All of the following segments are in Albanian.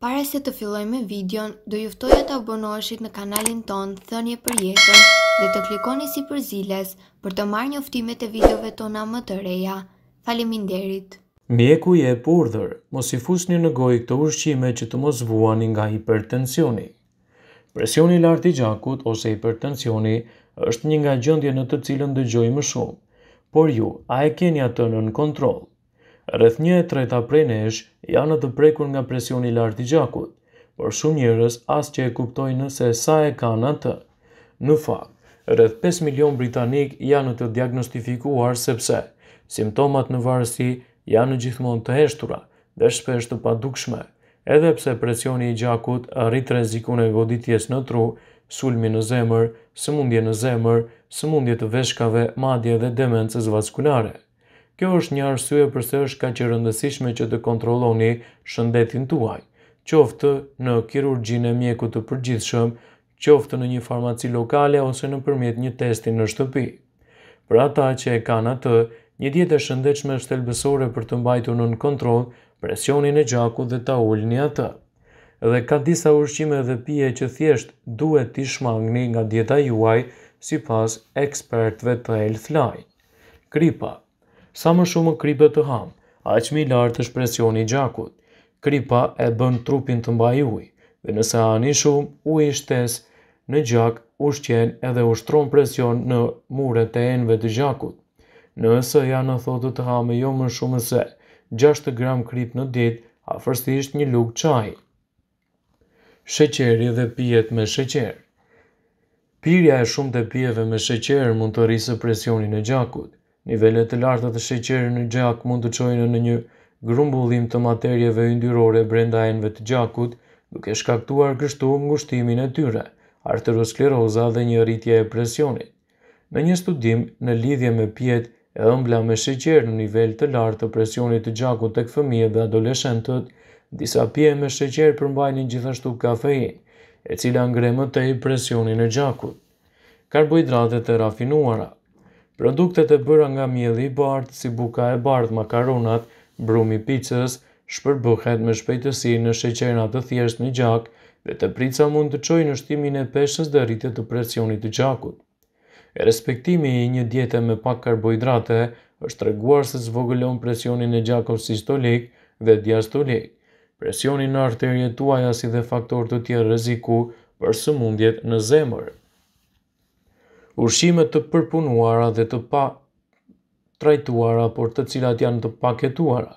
Pare se të filloj me videon, do juftoj e të abonoshit në kanalin ton, thënje për jetën dhe të klikoni si për ziles për të marrë një uftimet e videove tona më të reja. Falimin derit! Mjeku je përdhër, mos i fusni në gojë këtë ushqime që të mos vuani nga hipertensioni. Presioni lartë i gjakut ose hipertensioni është një nga gjëndje në të cilën dë më shumë, por ju, a e keni atë në në kontrol? Rëth një e trejta prej nesh janë të prekur nga presion i lartë i gjakut, por shumë njërës as që e kuptoj nëse sa e kanë atë. Në fakt, rëth 5 milion britanik janë të diagnostifikuar sepse simptomat në varësi janë gjithmonë të heshtura dhe shpesh të padukshme, edhe pse presioni i gjakut rrit rezikune e goditjes në tru, sulmi në zemër, sëmundje në zemër, sëmundje të veshkave, madje dhe demencës vaskulare. Kjo është një arsye përse është ka që rëndësishme që të kontroloni shëndetin tuaj. Qoftë në kirurgjin e mjeku të përgjithshëm, qoftë në një farmaci lokale ose në përmjet një testin në shtëpi. Për ata që e kanë atë, një djetë e shëndechme është për të mbajtu në në kontrol, presionin e gjaku dhe ta ullin i atë. Dhe ka disa ushqime dhe pje që thjesht duhet t'i shmangni nga djeta juaj si pas ekspertve të elthlajnë. Kripa, sa më shumë kripe të hamë, a që mi lartë është presjoni i gjakut. Kripa e bën trupin të mbaj ujë, dhe nëse anë i shumë, ujë i shtesë në gjak, u qenë edhe ushtronë presion në mure të enve të gjakut. Nëse janë në thotë të hame jo më shumë se 6 gram kripë në dit, a fërstisht një lukë qaj. Sheqeri dhe pijet me sheqer Pirja e shumë të pijetve me sheqer mund të rrisë presjoni në gjakut. Nivellet të lartë të sheqerit në gjak mund të qojnë në një grumbullim të materjeve yndyrore brenda enve të gjakut, duke shkaktuar kështu ngushtimin e tyre, arteroskleroza dhe një rritje e presionit. Në një studim, në lidhje me pjet e ëmbla me sheqer në nivel të lartë të presionit të gjakut të këfëmije dhe adoleshentët, disa pje me sheqer përmbajnë gjithashtu kafein, e cila ngremë më të i presionin e gjakut. Karbohidratet e rafinuara Produktet e bëra nga mjeli i bardh, si buka e bardh, makaronat, brumi pizzës, shpërbëhet me shpejtësi në sheqenat të thjesht në gjak, dhe të prica mund të qoj në shtimin e peshës dhe rritet të presionit të gjakut. E respektimi i një djetë me pak karbohidrate është reguar se zvogëllon presionin e gjakot sistolik dhe diastolik. Presionin në arterje tuaja si dhe faktor të tjerë reziku për së mundjet në zemërë ushqime të përpunuara dhe të pa trajtuara, por të cilat janë të paketuara.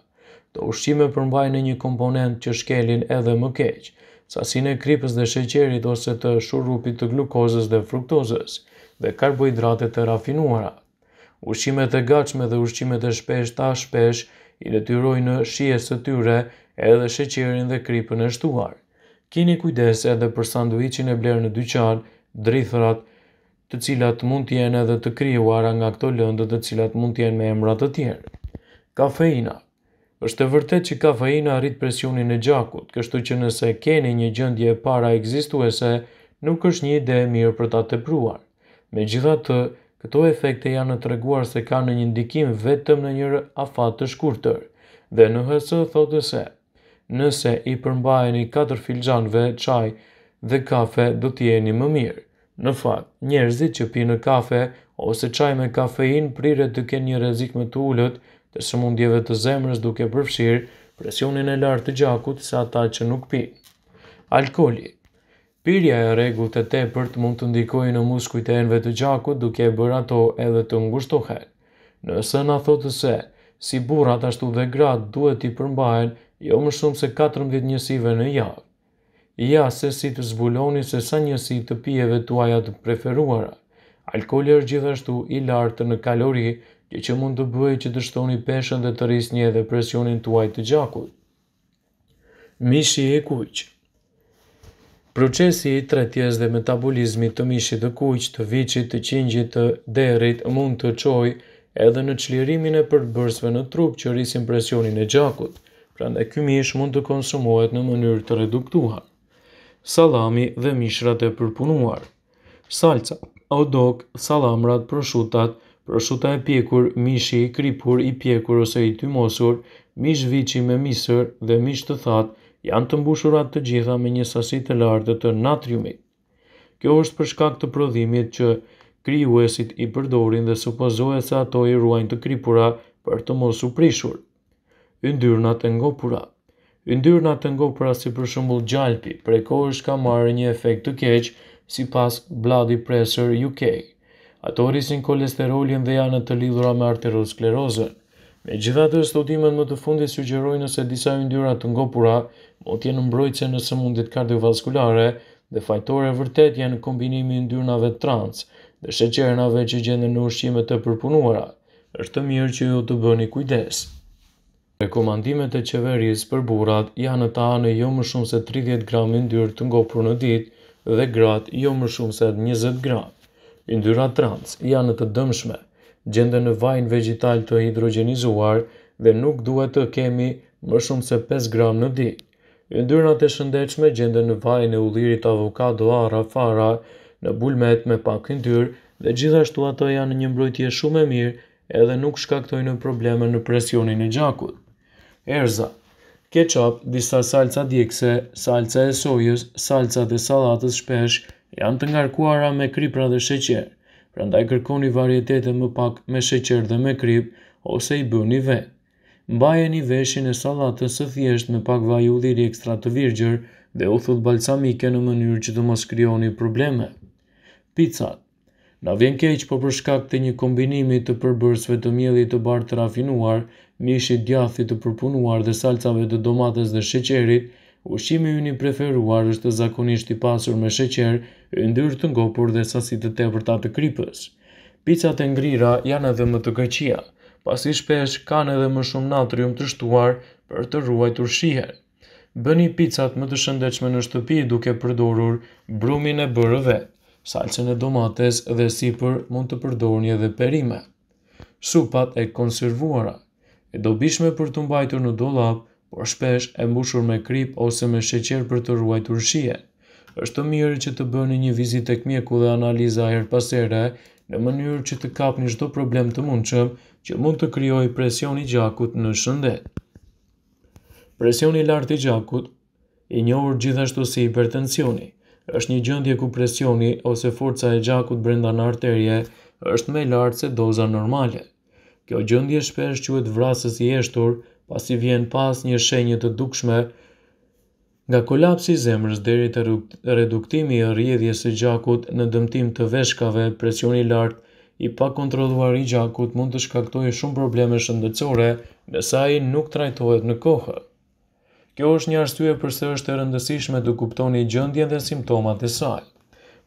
Të ushqime përmbajnë një komponent që shkelin edhe më keq, sasinë e kripës dhe sheqerit ose të shurrupit të glukozës dhe fruktozës dhe karbohidratet të rafinuara. Ushqimet e gachme dhe ushqimet e shpeshta shpesh i detyrojnë në shijes të tyre edhe sheqerin dhe kripën e shtuar. Kini kujdes edhe për sanduicin e blerë në dyqan, drithërat, të cilat mund jenë edhe të krijuara nga këto lëndë të cilat mund jenë me emra të tjerë. Kafeina është e vërtet që kafeina arrit presionin e gjakut, kështu që nëse keni një gjëndje para egzistuese, nuk është një ide mirë për ta të Megjithatë, Me gjitha të, këto efekte janë të treguar se ka në një ndikim vetëm në njërë afat të shkurëtër, dhe në hësë thotë se, nëse i përmbajeni 4 filxanve, qaj dhe kafe do jeni më mirë. Në fakt, njerëzit që pinë kafe ose çaj me kafein prire të kenë një rrezik më të ulët të sëmundjeve të zemrës duke përfshirë presionin e lartë të gjakut se ata që nuk pi. Alkoli Pirja e regull të tepërt mund të ndikoj në muskujt e enve të gjakut duke e bërë ato edhe të ngushtohen. Nëse sëna thotë se, si burat ashtu dhe gratë duhet i përmbajnë jo më shumë se 14 njësive në javë ja se si të zbuloni se sa njësi të pijeve tuaja të preferuara. Alkoli është gjithashtu i lartë në kalori, që që mund të bëjë që të shtoni peshën dhe të rrisni edhe presionin tuaj të gjakut. Mishi e kuq Procesi i tretjes dhe metabolizmi të mishit të kuq, të vicit të qingjit, të derit mund të qoj edhe në qlirimin e përbërsve në trup që rrisin presionin e gjakut, pra ndë kjo mish mund të konsumohet në mënyrë të reduktuar salami dhe mishrat e përpunuar. Salca, odok, salamrat, prosciutat, prosciutta e pjekur, mishi i kripur i pjekur ose i tymosur, mish viçi me misër dhe mish të that, janë të mbushura të gjitha me një sasi të lartë të natriumit. Kjo është për shkak të prodhimit që krijuesit i përdorin dhe supozohet se ato i ruajnë të kripura për të mos u prishur. Yndyrnat e ngopura Yndyrna të ngopura si për shembull gjalpi, prej kohësh ka marrë një efekt të keq, sipas Bloody Pressure UK. Ato rrisin kolesterolin dhe janë të lidhura me arteriosklerozën. Me gjitha të studimet më të fundit sugjerojnë nëse disa yndyra të ngopura mund t'jenë mbrojtëse në sëmundit kardiovaskulare dhe fajtore vërtet janë kombinimi yndyrnave trans dhe sheqernave që gjenden në ushqime të përpunuara. Është mirë që ju të bëni kujdes. Rekomandimet e qeverisë për burrat janë ta anë jo më shumë se 30 gram yndyrë të ngopur në ditë dhe gratë jo më shumë se 20 gram. Yndyrat trans janë të dëmshme, gjenden në vajnë vegetal të hidrogenizuar dhe nuk duhet të kemi më shumë se 5 gram në ditë. Yndyrat e shëndechme gjende në vajnë e ullirit avokado ara fara në bulmet me pak yndyrë dhe gjithashtu ato janë një mbrojtje shumë e mirë edhe nuk shkaktojnë probleme në presionin e gjakut erza, ketchup, disa salca djekse, salca e sojës, salca dhe salatës shpesh janë të ngarkuara me kripra dhe sheqer. Prandaj kërkoni varietete më pak me sheqer dhe me krip ose i bëni vetë. Mbajeni veshin e sallatës së thjesht me pak vaj ulliri ekstra të virgjër dhe u thull balsamike në mënyrë që të mos krijoni probleme. Pizzat Na vjen keq po për shkak të një kombinimi të përbërësve të mjedhit të bardhë të rafinuar, mishit djathtë të përpunuar dhe salcave të domates dhe sheqerit, ushqimi ynë i preferuar është zakonisht i pasur me sheqer, yndyrë të ngopur dhe sasi të tepërta të kripës. Picat e ngrira janë edhe më të këqija, pasi shpesh kanë edhe më shumë natrium të shtuar për të ruajtur shihen. Bëni picat më të shëndetshme në shtëpi duke përdorur brumin e bërë vetë salcën e domates dhe sipër mund të përdorni edhe perime. Supat e konservuara e dobishme për të mbajtur në dollap, por shpesh e mbushur me krip ose me sheqer për të ruajtur shije. Është të mirë që të bëni një vizitë tek mjeku dhe analiza her pas here në mënyrë që të kapni çdo problem të mundshëm që mund të krijojë presion i gjakut në shëndet. Presioni lartë i gjakut i njohur gjithashtu si hipertensioni është një gjendje ku presioni ose forca e gjakut brenda në është më e lartë se doza normale. Kjo gjendje shpesh quhet vrasës i eshtur, pasi vjen pas një shenjë të dukshme nga kolapsi i zemrës deri te reduktimi i rrjedhjes së gjakut në dëmtim të veshkave, presioni i lartë i pakontrolluar i gjakut mund të shkaktojë shumë probleme shëndetësore nëse ai nuk trajtohet në kohë. Kjo është një arsye përse është e rëndësishme të kuptoni gjëndje dhe simptomat e saj.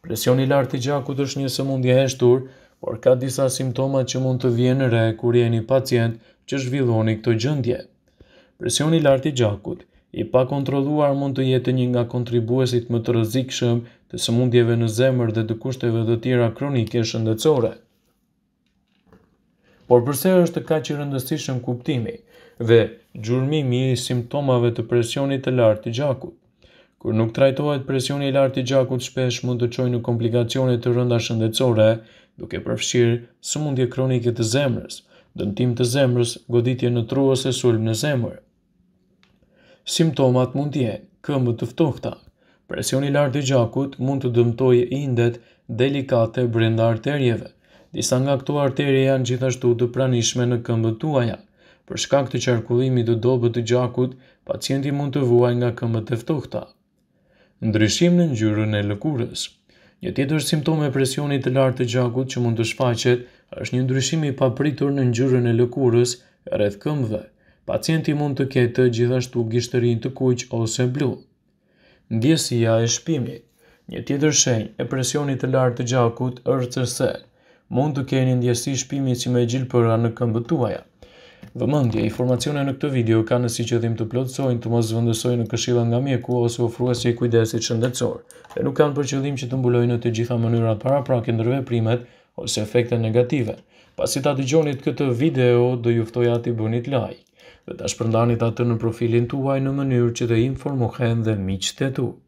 Presioni lartë i gjakut është një sëmundje heshtur, por ka disa simptomat që mund të vjenë re kur jeni pacient që zhvilloni këto gjëndje. Presioni lartë i gjakut, i pa kontroluar mund të jetë një nga kontribuesit më të rëzikshëm të sëmundjeve në zemër dhe të kushteve dhe tjera kronike shëndecore por përse është ka që rëndësishëm kuptimi dhe gjurmimi i simptomave të presionit të lartë të gjakut. Kër nuk trajtohet presioni i lartë i gjakut shpesh mund të qojnë në komplikacionit të rënda shëndecore, duke përfshirë së mundje kronike të zemrës, dëntim të zemrës, goditje në tru ose sulm në zemrë. Simptomat mund të jenë këmbë të ftohta. Presioni i lartë i gjakut mund të dëmtojë indet delikate brenda arterjeve, Disa nga këto arterje janë gjithashtu të pranishme në këmbët tuaja. Për shkak të qarkullimit të dobët të gjakut, pacienti mund të vuaj nga këmbët të ftohta. Ndryshim në ngjyrën e lëkurës. Një tjetër simptom e presionit të lartë të gjakut që mund të shfaqet është një ndryshim i papritur në ngjyrën e lëkurës rreth këmbëve. Pacienti mund të ketë gjithashtu gishtërinë të kuq ose blu. Ndjesia e shpimit. Një tjetër shenjë e presionit të lartë të gjakut është se mund të keni ndjesi shpimi që me gjilë përra në këmbët tuaja. Vëmëndje, informacione në këtë video ka nësi si që dhim të plotësojnë të mos zëvëndësojnë në këshilla nga mjeku ose ofruesi i kujdesit shëndetësor, dhe nuk kanë për që dhim që të mbulojnë në të gjitha mënyrat para prake ndërve primet ose efekte negative. Pasi ta gjonit këtë video, do juftoj ati bënit like, dhe ta shpërndanit atë në profilin tuaj në mënyrë që të informohen dhe miqë tuaj.